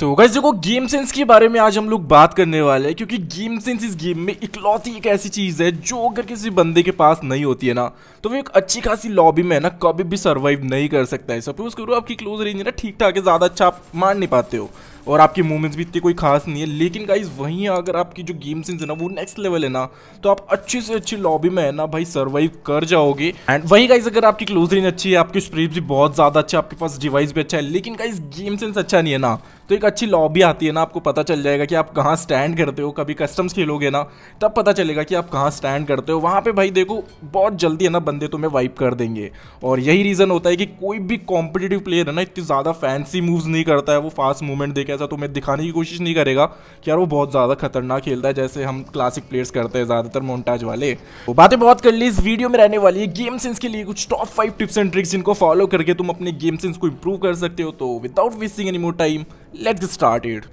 तो गैस देखो game sense के बारे में आज हम लोग बात करने वाले हैं क्योंकि गेम सेंस इस गेम में इकलौती एक ऐसी चीज़ है जो अगर किसी बंदे के पास नहीं होती है ना तो वो एक अच्छी खासी लॉबी में है ना कभी भी सरवाइव नहीं कर सकता है सपोज करो आपकी क्लोज रेंज ना ठीक ठाक है ज़्यादा अच्छा आप मार नहीं पाते हो और आपकी मूवमेंट्स भी इतनी कोई खास नहीं है लेकिन गाइज वहीं अगर आपकी जो गेम सेंस है ना वो नेक्स्ट लेवल है ना तो आप अच्छी से अच्छी लॉबी में है ना भाई सर्वाइव कर जाओगे एंड वहीं गाइज अगर आपकी क्लोज रेंज अच्छी है आपकी स्प्रीप भी बहुत ज़्यादा अच्छा आपके पास डिवाइस भी अच्छा है लेकिन गाइज गेम सेंस अच्छा नहीं है ना तो एक अच्छी लॉबी आती है ना आपको पता चल जाएगा कि आप कहाँ स्टैंड करते हो कभी कस्टम्स खेलोगे ना तब पता चलेगा कि आप कहाँ स्टैंड करते हो वहाँ पे भाई देखो बहुत जल्दी है ना बंदे तुम्हें वाइप कर देंगे और यही रीज़न होता है कि कोई भी कॉम्पिटेटिव प्लेयर है ना इतनी ज़्यादा फैंसी मूव्स नहीं करता है वो फास्ट मूवमेंट देखे ऐसा तुम्हें तो दिखाने की कोशिश नहीं करेगा कि यार वो बहुत ज़्यादा खतरनाक खेलता है जैसे हम क्लासिक प्लेयर्स करते हैं ज़्यादातर मोन्टाज वाले वो बातें बहुत कर ली इस वीडियो में रहने वाली है गेम सेंस के लिए कुछ top five tips and tricks जिनको फॉलो करके तुम अपने गेम सेंस को इम्प्रूव कर सकते हो तो without wasting any more time let start it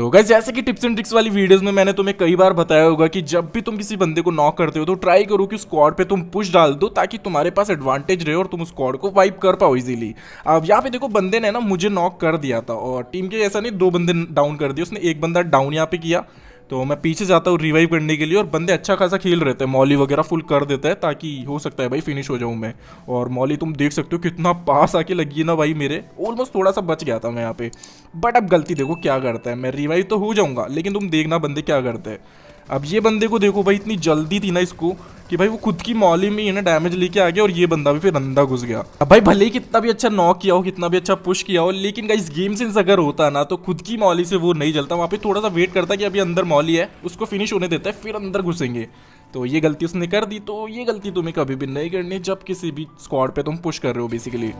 सकते हो जैसे कि टिप्स एंड ट्रिक्स वाली वीडियोस में मैंने तुम्हें कई बार बताया होगा कि जब भी तुम किसी बंदे को नॉक करते हो तो ट्राई करो कि स्क्वाड पे तुम पुश डाल दो ताकि तुम्हारे पास एडवांटेज रहे और तुम स्क्वाड को वाइप कर पाओ इजीली अब यहाँ पे देखो बंदे ने ना मुझे नॉक कर दिया था और टीम के ऐसा नहीं दो बंदे डाउन कर दिए उसने एक बंदा डाउन यहाँ पे किया तो मैं पीछे जाता हूँ रिवाइव करने के लिए और बंदे अच्छा खासा खेल रहे थे मॉली वगैरह फुल कर देता है ताकि हो सकता है भाई फिनिश हो जाऊँ मैं और मॉली तुम देख सकते हो कितना पास आके लगी है ना भाई मेरे ऑलमोस्ट थोड़ा सा बच गया था मैं यहाँ पे बट अब गलती देखो क्या करता है मैं रिवाइव तो हो जाऊँगा लेकिन तुम देखना बंदे क्या करते हैं अब ये बंदे को देखो भाई इतनी जल्दी थी ना इसको कि भाई वो खुद की मॉली में ही ना डैमेज लेके आ गया और ये बंदा भी फिर अंदा घुस गया भाई भले ही कितना भी अच्छा नॉक किया हो कितना भी अच्छा पुश किया हो लेकिन इस गेम सेंस अगर होता ना तो खुद की मॉली से वो नहीं जलता वहाँ पे थोड़ा सा वेट करता कि अभी अंदर मॉली है उसको फिनिश होने देता है फिर अंदर घुसेंगे तो ये गलती उसने कर दी तो ये गलती तुम्हें कभी भी नहीं करनी जब किसी भी स्क्वाड पे तुम पुश कर रहे हो बेसिकली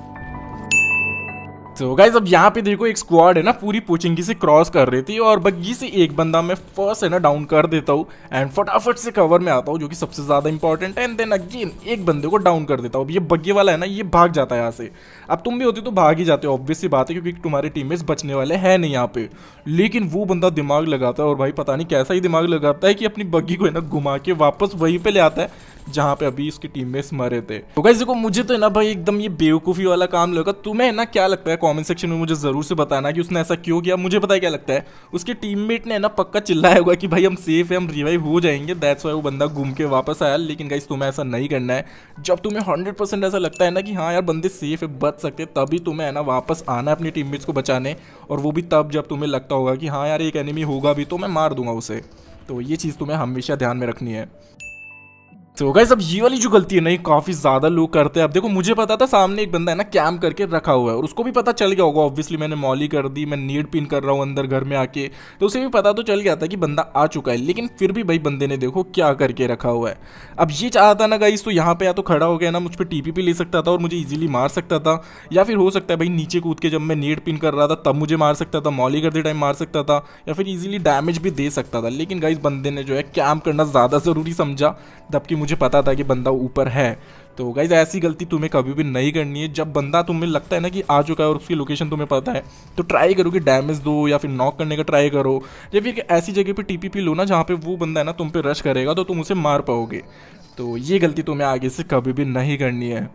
तो गाइज अब यहाँ पे देखो एक स्क्वाड है ना पूरी पोचिंगी से क्रॉस कर रही थी और बग्गी से एक बंदा मैं फर्स्ट है ना डाउन कर देता हूँ एंड फटाफट से कवर में आता हूँ जो कि सबसे ज़्यादा इंपॉर्टेंट है एंड देन अगेन एक बंदे को डाउन कर देता हूँ ये बग्गी वाला है ना ये भाग जाता है यहाँ से अब तुम भी होते तो भाग ही जाते हो ऑब्वियसली बात है क्योंकि तुम्हारे टीम बचने वाले हैं नहीं यहाँ पे लेकिन वो बंदा दिमाग लगाता है और भाई पता नहीं कैसा ही दिमाग लगाता है कि अपनी बग्गी को है ना घुमा के वापस वहीं पर ले आता है जहाँ पे अभी उसके टीम में मरे थे तो गाइज देखो मुझे तो ना भाई एकदम ये बेवकूफ़ी वाला काम लगा तुम्हें ना क्या लगता है कमेंट सेक्शन में मुझे ज़रूर से बताना कि उसने ऐसा क्यों किया मुझे पता है क्या लगता है उसके टीममेट ने ना पक्का चिल्लाया होगा कि भाई हम सेफ है हम रिवाइव हो जाएंगे दैट्स वाई वो बंदा घूम के वापस आया लेकिन गाइज तुम्हें ऐसा नहीं करना है जब तुम्हें हंड्रेड ऐसा लगता है ना कि हाँ यार बंदे सेफ है बच सकते तभी तुम्हें है ना वापस आना है अपनी टीम को बचाने और वो भी तब जब तुम्हें लगता होगा कि हाँ यार एक एनिमी होगा भी तो मैं मार दूंगा उसे तो ये चीज़ तुम्हें हमेशा ध्यान में रखनी है तो गाइस अब ये वाली जो गलती है ना ये काफी ज्यादा लोग करते हैं अब देखो मुझे पता था सामने एक बंदा है ना कैम करके रखा हुआ है और उसको भी पता चल गया होगा ऑब्वियसली मैंने मॉली कर दी मैं नीड पिन कर रहा हूँ अंदर घर में आके तो उसे भी पता तो चल गया था कि बंदा आ चुका है लेकिन फिर भी भाई बंदे ने देखो क्या करके रखा हुआ है अब ये चाहता ना गाइस तो यहाँ पे या तो खड़ा हो गया ना मुझ पर टीपी भी ले सकता था और मुझे ईजिली मार सकता था या फिर हो सकता है भाई नीचे कूद के जब मैं नीड पिन कर रहा था तब मुझे मार सकता था मॉली करते टाइम मार सकता था या फिर ईजिली डैमेज भी दे सकता था लेकिन गाइस बंदे ने जो है कैम्प करना ज़्यादा ज़रूरी समझा जबकि मुझे मुझे पता था कि बंदा ऊपर है तो गाइज ऐसी गलती तुम्हें कभी भी नहीं करनी है जब बंदा तुम्हें लगता है ना कि आ चुका है और उसकी लोकेशन तुम्हें पता है तो ट्राई करो कि डैमेज दो या फिर नॉक करने का ट्राई करो या फिर ऐसी जगह पर टी लो ना जहाँ पर वो बंदा है ना तुम पर रश करेगा तो तुम उसे मार पाओगे तो ये गलती तुम्हें आगे से कभी भी नहीं करनी है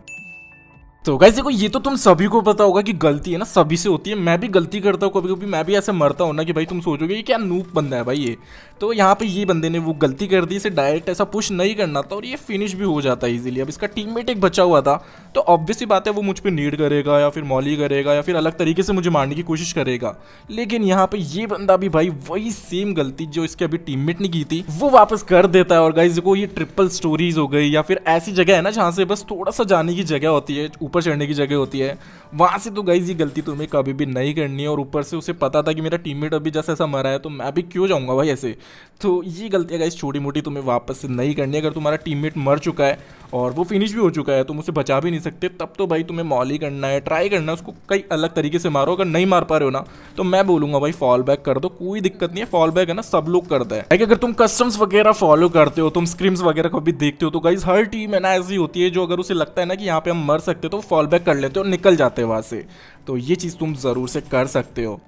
तो गाइस देखो ये तो तुम सभी को पता होगा कि गलती है ना सभी से होती है मैं भी गलती करता हूँ कभी कभी मैं भी ऐसे मरता हूँ ना कि भाई तुम सोचोगे ये क्या नूप बंदा है भाई ये तो यहाँ पे ये बंदे ने वो गलती कर दी इसे डायरेक्ट ऐसा पुश नहीं करना था और ये फिनिश भी हो जाता है इजिली अब इसका मेट एक बचा हुआ था तो ऑब्वियसली बात है वो मुझ पर नीड करेगा या फिर मॉली करेगा या फिर अलग तरीके से मुझे मारने की कोशिश करेगा लेकिन यहाँ पर ये बंदा भी भाई वही सेम गलती जो इसके अभी टीम ने की थी वो वापस कर देता है और गाइज देखो ये ट्रिपल स्टोरीज हो गई या फिर ऐसी जगह है ना जहाँ से बस थोड़ा सा जाने की जगह होती है ऊपर ऊपर चढ़ने की जगह होती है वहाँ से तो गाइज ये गलती तुम्हें तो कभी भी नहीं करनी है और ऊपर से उसे पता था कि मेरा टीममेट अभी जैसे ऐसा मरा है तो मैं भी क्यों जाऊँगा भाई ऐसे तो ये गलतियाँ गाइज छोटी मोटी तुम्हें वापस से नहीं करनी अगर तुम्हारा टीम मर चुका है और वो फिनिश भी हो चुका है तुम उसे बचा भी नहीं सकते तब तो भाई तुम्हें मॉल ही करना है ट्राई करना है उसको कई अलग तरीके से मारो अगर नहीं मार पा रहे हो ना तो मैं बोलूँगा भाई फॉल बैक कर दो कोई दिक्कत नहीं है फॉल बैक है ना सब लोग करता है अगर तुम कस्टम्स वगैरह फॉलो करते हो तुम स्क्रीम्स वगैरह कभी देखते हो तो गाइज हर टीम है ना ऐसी होती है जो अगर उसे लगता है ना कि यहाँ पे हम मर सकते हो तो फॉल बैक कर लेते हो निकल जाते हैं वहाँ से तो ये चीज़ तुम ज़रूर से कर सकते हो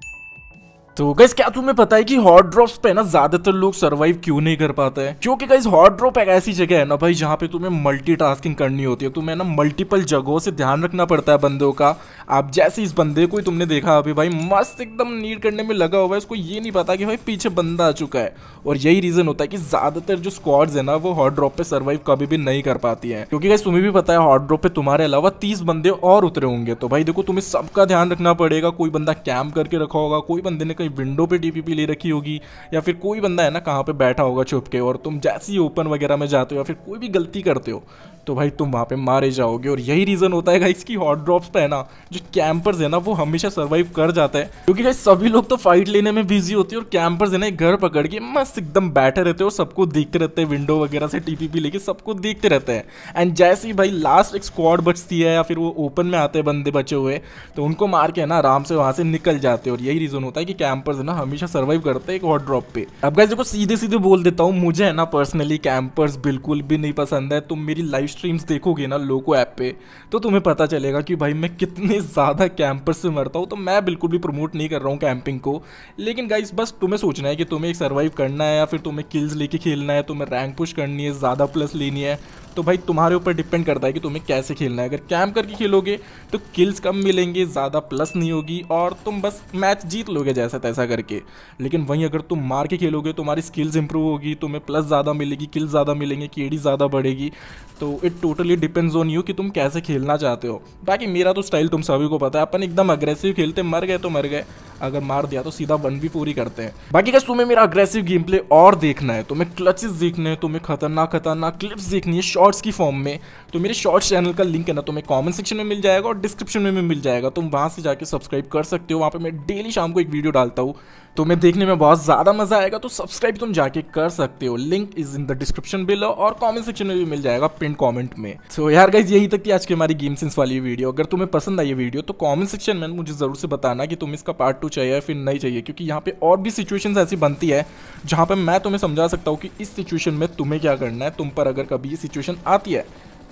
तो गैस क्या तुम्हें पता है कि हॉट ड्रॉप्स पे ना ज्यादातर लोग सरवाइव क्यों नहीं कर पाते हैं क्योंकि गैस हॉट ड्रॉप एक ऐसी जगह है ना भाई जहाँ पे तुम्हें मल्टीटास्किंग करनी होती है तुम्हें ना मल्टीपल जगहों से ध्यान रखना पड़ता है बंदों का आप जैसे इस बंदे को ही तुमने देखा अभी भाई मस्त एकदम नीड करने में लगा हुआ है इसको ये नहीं पता कि भाई पीछे बंदा आ चुका है और यही रीजन होता है कि ज्यादातर जो स्क्वाड्स है ना वो हॉट ड्रॉप पे सर्वाइव कभी भी नहीं कर पाती है क्योंकि गैस तुम्हें भी पता है हॉट ड्रॉप पे तुम्हारे अलावा तीस बंदे और उतरे होंगे तो भाई देखो तुम्हें सबका ध्यान रखना पड़ेगा कोई बंदा कैम्प करके रखा होगा कोई बंदे ने कहीं विंडो पे टीपीपी ले रखी होगी या फिर कोई बंदा है ना कहाँ पे बैठा होगा छुप के और तुम जैसे ही ओपन वगैरह में जाते हो या फिर कोई भी गलती करते हो तो भाई तुम वहाँ पे मारे जाओगे और यही रीज़न होता है इसकी हॉट ड्रॉप्स पे है ना जो कैंपर्स है ना वो हमेशा सर्वाइव कर जाता है क्योंकि भाई सभी लोग तो फाइट लेने में बिजी होते हैं और कैंपर्स है ना घर पकड़ के मस्त एकदम बैठे रहते हैं और सबको देखते रहते हैं विंडो वगैरह से टीपीपी लेके सबको देखते रहते हैं एंड जैसे ही भाई लास्ट एक स्क्वाड बचती है या फिर वो ओपन में आते हैं बंदे बचे हुए तो उनको मार के ना आराम से वहाँ से निकल जाते हैं और यही रीज़न होता है कि कैंप कैंपर्स है ना हमेशा सर्वाइव करते हैं एक हॉट ड्रॉप पे अब गाइस देखो सीधे सीधे बोल देता हूँ मुझे है ना पर्सनली कैंपर्स बिल्कुल भी नहीं पसंद है तुम मेरी लाइव स्ट्रीम्स देखोगे ना लोको ऐप पे तो तुम्हें पता चलेगा कि भाई मैं कितने ज़्यादा कैंपर्स से मरता हूँ तो मैं बिल्कुल भी प्रमोट नहीं कर रहा हूँ कैंपिंग को लेकिन गाइस बस तुम्हें सोचना है कि तुम्हें एक सर्वाइव करना है या फिर तुम्हें किल्स लेके खेलना है तुम्हें रैंक पुश करनी है ज़्यादा प्लस लेनी है तो भाई तुम्हारे ऊपर डिपेंड करता है कि तुम्हें कैसे खेलना है अगर कैम्प करके खेलोगे तो किल्स कम मिलेंगे ज़्यादा प्लस नहीं होगी और तुम बस मैच जीत लोगे जैसा तैसा करके लेकिन वहीं अगर तुम मार के खेलोगे तुम्हारी स्किल्स इंप्रूव होगी तुम्हें प्लस ज़्यादा मिलेगी किल्स ज़्यादा मिलेंगे केडी ज़्यादा बढ़ेगी तो it totally depends on you कि तुम कैसे खेलना चाहते हो बाकी मेरा तो स्टाइल तुम सभी को पता है अपन एकदम अग्रेसिव खेलते मर गए तो मर गए अगर मार दिया तो सीधा वन भी पूरी करते हैं बाकी अगर तुम्हें मेरा अग्रेसिव गेम प्ले और देखना है तुम्हें क्लचेस देखने हैं तुम्हें खतरनाक खतरनाक क्लिप्स देखनी है शॉर्ट्स की फॉर्म में तो मेरे शॉर्ट्स चैनल का लिंक है ना तुम्हें कॉमेंट सेक्शन में मिल जाएगा और डिस्क्रिप्शन में भी मिल जाएगा तुम वहाँ से जाकर सब्सक्राइब कर सकते हो वहाँ पर मैं डेली शाम को एक वीडियो डालता हूँ तुम्हें देखने में बहुत ज़्यादा मज़ा आएगा तो सब्सक्राइब तुम जाके कर सकते हो link is in the description below और कमेंट सेक्शन में भी मिल जाएगा प्रिंट कमेंट में सो so, यार गाइज यही तक थी आज की हमारी गेम सेंस वाली वीडियो अगर तुम्हें पसंद आई वीडियो तो कमेंट सेक्शन में मुझे ज़रूर से बताना कि तुम इसका पार्ट टू चाहिए फिर नहीं चाहिए क्योंकि यहाँ पे और भी सिचुएशन ऐसी बनती है जहाँ पर मैं तुम्हें समझा सकता हूँ कि इस सिचुएशन में तुम्हें क्या करना है तुम पर अगर कभी ये सिचुएशन आती है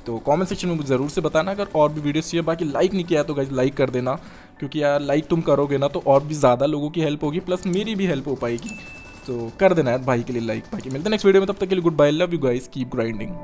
तो कमेंट सेक्शन में मुझे ज़रूर से बताना अगर और भी वीडियो चाहिए बाकी लाइक नहीं किया तो गाइज लाइक कर देना क्योंकि यार लाइक तुम करोगे ना तो और भी ज़्यादा लोगों की हेल्प होगी प्लस मेरी भी हेल्प हो पाएगी तो कर देना यार भाई के लिए लाइक बाकी मिलते हैं नेक्स्ट वीडियो में तब तक के लिए good bye love you guys keep grinding